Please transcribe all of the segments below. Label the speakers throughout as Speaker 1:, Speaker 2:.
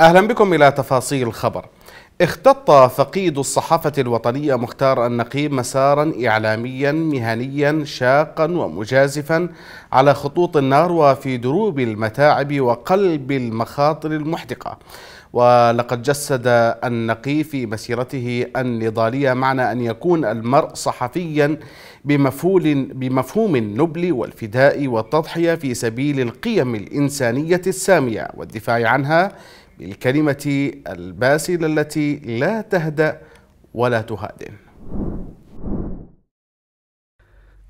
Speaker 1: أهلا بكم إلى تفاصيل الخبر اختط فقيد الصحافة الوطنية مختار النقيب مسارا إعلاميا مهنيا شاقا ومجازفا على خطوط النار وفي دروب المتاعب وقلب المخاطر المحدقة ولقد جسد النقي في مسيرته النضالية معنى أن يكون المرء صحفيا بمفهول بمفهوم النبل والفداء والتضحية في سبيل القيم الإنسانية السامية والدفاع عنها بالكلمة الباسلة التي لا تهدأ ولا تهادن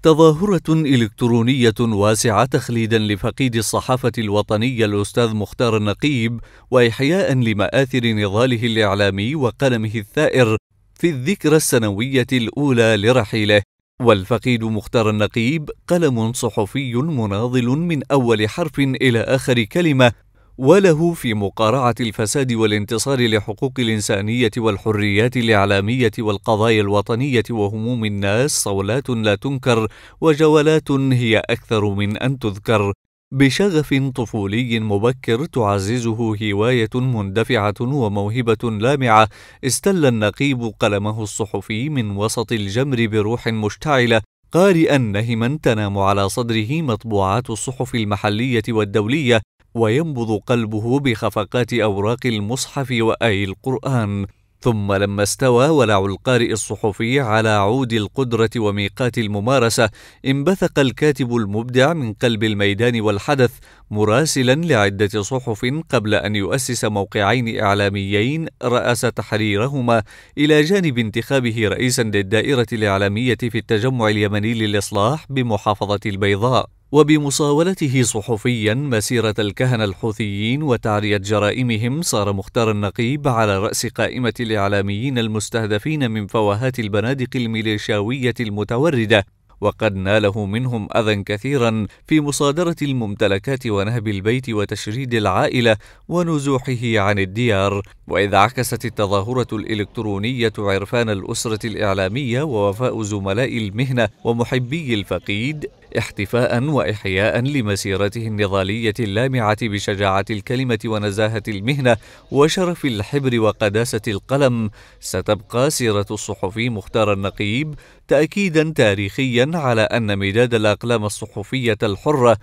Speaker 2: تظاهرة إلكترونية واسعة تخليدا لفقيد الصحافة الوطنية الأستاذ مختار النقيب وإحياء لمآثر نضاله الإعلامي وقلمه الثائر في الذكرى السنوية الأولى لرحيله والفقيد مختار النقيب قلم صحفي مناضل من أول حرف إلى آخر كلمة وله في مقارعة الفساد والانتصار لحقوق الإنسانية والحريات الإعلامية والقضايا الوطنية وهموم الناس صولات لا تنكر وجولات هي أكثر من أن تذكر بشغف طفولي مبكر تعززه هواية مندفعة وموهبة لامعة استل النقيب قلمه الصحفي من وسط الجمر بروح مشتعلة قارئا نهما تنام على صدره مطبوعات الصحف المحلية والدولية وينبض قلبه بخفقات أوراق المصحف وآي القرآن ثم لما استوى ولع القارئ الصحفي على عود القدرة وميقات الممارسة انبثق الكاتب المبدع من قلب الميدان والحدث مراسلا لعدة صحف قبل أن يؤسس موقعين إعلاميين رأس تحريرهما إلى جانب انتخابه رئيسا للدائرة الإعلامية في التجمع اليمني للإصلاح بمحافظة البيضاء وبمصاولته صحفيا مسيرة الكهنة الحوثيين وتعرية جرائمهم صار مختار النقيب على رأس قائمة الإعلاميين المستهدفين من فوهات البنادق الميليشياوية المتوردة وقد ناله منهم أذى كثيرا في مصادرة الممتلكات ونهب البيت وتشريد العائلة ونزوحه عن الديار وإذا عكست التظاهرة الإلكترونية عرفان الأسرة الإعلامية ووفاء زملاء المهنة ومحبي الفقيد احتفاء واحياء لمسيرته النضاليه اللامعه بشجاعه الكلمه ونزاهه المهنه وشرف الحبر وقداسه القلم ستبقى سيره الصحفي مختار النقيب تاكيدا تاريخيا على ان مداد الاقلام الصحفيه الحره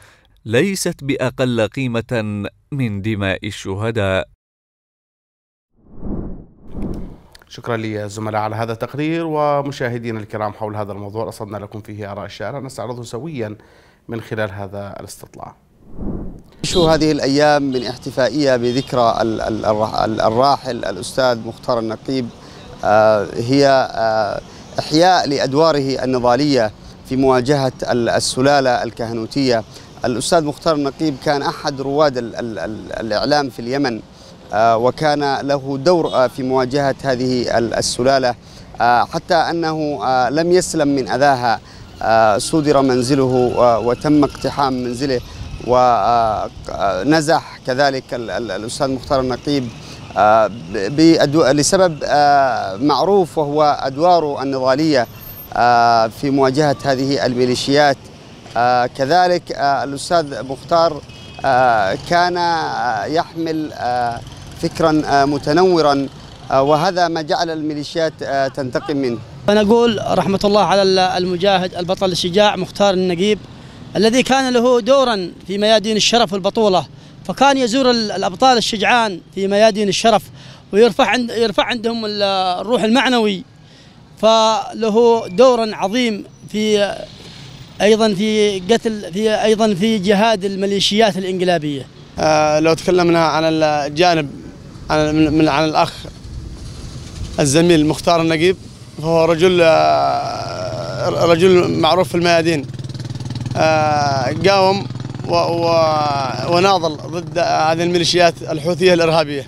Speaker 2: ليست باقل قيمه من دماء الشهداء
Speaker 1: شكرا للزملاء على هذا التقرير ومشاهدينا الكرام حول هذا الموضوع رصدنا لكم فيه آراء الشارع نستعرضه سويا من خلال هذا الاستطلاع
Speaker 3: شو هذه الأيام من احتفائية بذكرى الراحل الأستاذ مختار النقيب آه، هي آه، إحياء لأدواره النضالية في مواجهة السلالة الكهنوتية الأستاذ مختار النقيب كان أحد رواد الإعلام في اليمن آه، وكان له دور آه، في مواجهة هذه السلالة آه، حتى أنه لم يسلم من أذاها صدر منزله وتم اقتحام منزله ونزح كذلك الأستاذ مختار النقيب لسبب معروف وهو أدواره النضالية في مواجهة هذه الميليشيات كذلك الأستاذ مختار كان يحمل فكرا آه، متنورا آه، وهذا ما جعل الميليشيات آه، تنتقم منه
Speaker 4: أنا أقول رحمة الله على المجاهد البطل الشجاع مختار النقيب الذي كان له دورا في ميادين الشرف والبطولة فكان يزور الأبطال الشجعان في ميادين الشرف ويرفع عند يرفع عندهم الروح المعنوي فله دورا عظيم في ايضا في قتل في ايضا في جهاد الميليشيات الانقلابيه. آه لو تكلمنا عن الجانب من عن الأخ الزميل مختار النقيب هو رجل آه، رجل معروف في الميادين آه، قاوم وناضل ضد هذه الميليشيات الحوثية الإرهابية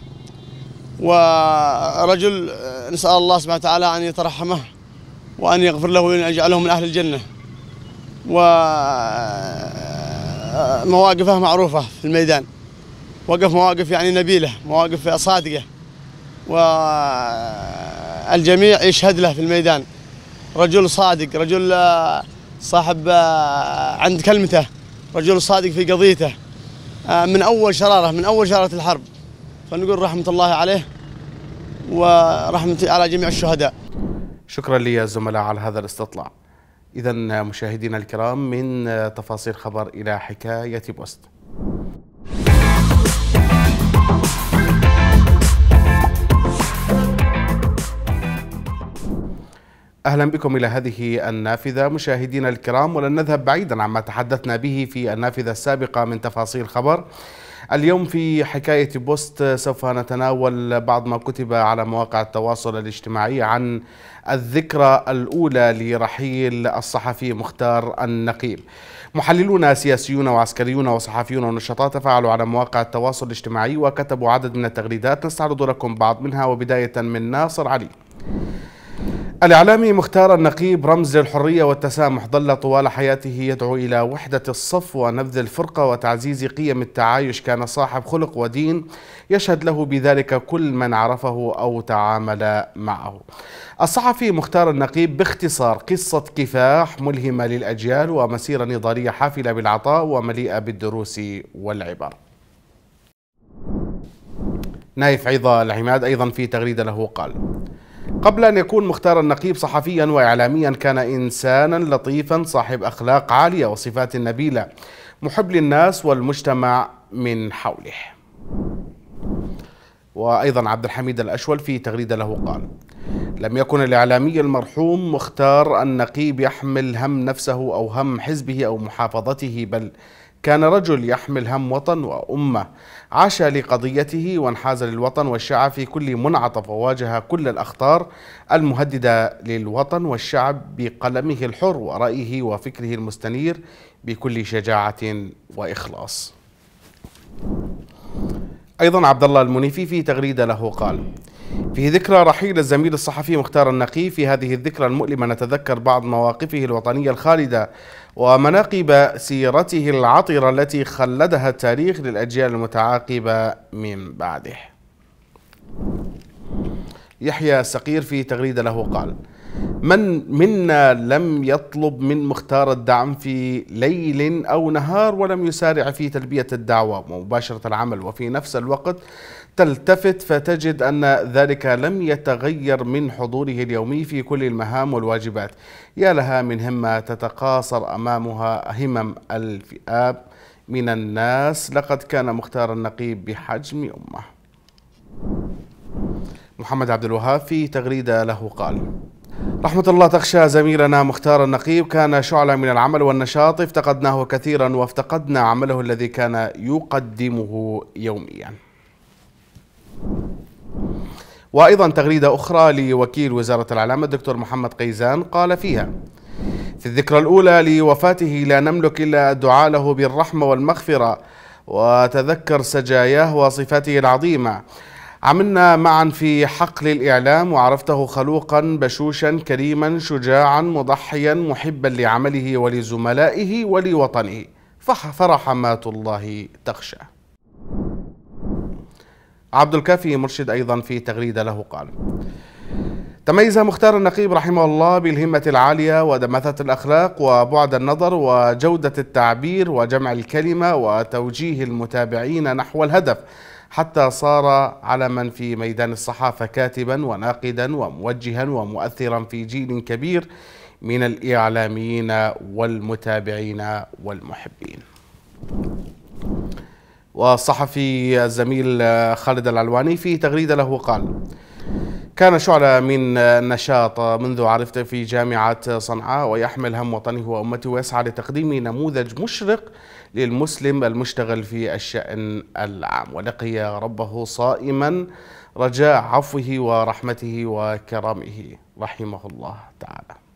Speaker 4: ورجل آه، نسأل الله سبحانه وتعالى أن يترحمه وأن يغفر له وأن يجعله من أهل الجنة ومواقفه معروفة في الميدان وقف مواقف يعني نبيله مواقف صادقه والجميع يشهد له في الميدان رجل صادق رجل آه، صاحب آه، عند كلمته رجل صادق في قضيته آه، من اول شراره من اول شراره الحرب فنقول رحمه الله عليه
Speaker 1: ورحمه على جميع الشهداء شكرا لي يا زملاء على هذا الاستطلاع إذا مشاهدينا الكرام من تفاصيل خبر إلى حكاية بوست أهلا بكم إلى هذه النافذة مشاهدينا الكرام ولن نذهب بعيدا عما تحدثنا به في النافذة السابقة من تفاصيل خبر اليوم في حكاية بوست سوف نتناول بعض ما كتب على مواقع التواصل الاجتماعي عن الذكرى الأولى لرحيل الصحفي مختار النقيب محللون سياسيون وعسكريون وصحفيون ونشطاء تفاعلوا على مواقع التواصل الاجتماعي وكتبوا عدد من التغريدات نستعرض لكم بعض منها وبداية من ناصر علي الإعلامي مختار النقيب رمز للحرية والتسامح ظل طوال حياته يدعو إلى وحدة الصف ونبذ الفرقة وتعزيز قيم التعايش كان صاحب خلق ودين يشهد له بذلك كل من عرفه أو تعامل معه الصحفي مختار النقيب باختصار قصة كفاح ملهمة للأجيال ومسيرة نضالية حافلة بالعطاء ومليئة بالدروس والعبر نايف عيضة العماد أيضا في تغريدة له قال قبل أن يكون مختار النقيب صحفيا وإعلاميا كان إنسانا لطيفا صاحب أخلاق عالية وصفات نبيلة محب للناس والمجتمع من حوله وأيضا عبد الحميد الأشول في تغريدة له قال لم يكن الإعلامي المرحوم مختار النقيب يحمل هم نفسه أو هم حزبه أو محافظته بل كان رجل يحمل هم وطن وأمة عاش لقضيته وانحاز للوطن والشعب في كل منعطف وواجه كل الأخطار المهددة للوطن والشعب بقلمه الحر ورأيه وفكره المستنير بكل شجاعة وإخلاص أيضا عبد الله المنيفي في تغريدة له قال في ذكرى رحيل الزميل الصحفي مختار النقي في هذه الذكرى المؤلمة نتذكر بعض مواقفه الوطنية الخالدة ومناقب سيرته العطرة التي خلدها التاريخ للأجيال المتعاقبة من بعده يحيى السقير في تغريدة له قال من منا لم يطلب من مختار الدعم في ليل أو نهار ولم يسارع في تلبية الدعوة ومباشرة العمل وفي نفس الوقت تلتفت فتجد أن ذلك لم يتغير من حضوره اليومي في كل المهام والواجبات يا لها من همة تتقاصر أمامها همم الفئاب من الناس لقد كان مختار النقيب بحجم أمه محمد عبد الوهاب في تغريدة له قال رحمة الله تخشى زميلنا مختار النقيب كان شعلة من العمل والنشاط افتقدناه كثيرا وافتقدنا عمله الذي كان يقدمه يوميا وأيضا تغريدة أخرى لوكيل وزارة الإعلام الدكتور محمد قيزان قال فيها في الذكرى الأولى لوفاته لا نملك إلا الدعاء له بالرحمة والمغفرة وتذكر سجاياه وصفاته العظيمة عملنا معا في حقل الإعلام وعرفته خلوقا بشوشا كريما شجاعا مضحيا محبا لعمله ولزملائه ولوطنه فرحمات الله تخشى عبد الكافي مرشد أيضا في تغريدة له قال تميز مختار النقيب رحمه الله بالهمة العالية ودمثة الأخلاق وبعد النظر وجودة التعبير وجمع الكلمة وتوجيه المتابعين نحو الهدف حتى صار على من في ميدان الصحافة كاتبا وناقدا وموجها ومؤثرا في جيل كبير من الإعلاميين والمتابعين والمحبين والصحفي الزميل خالد العلواني في تغريدة له قال كان شعلة من النشاط منذ عرفت في جامعة صنعاء ويحمل هم وطنه وأمته ويسعى لتقديم نموذج مشرق للمسلم المشتغل في الشأن العام ولقي ربه صائما رجاء عفوه ورحمته وكرمه رحمه الله تعالى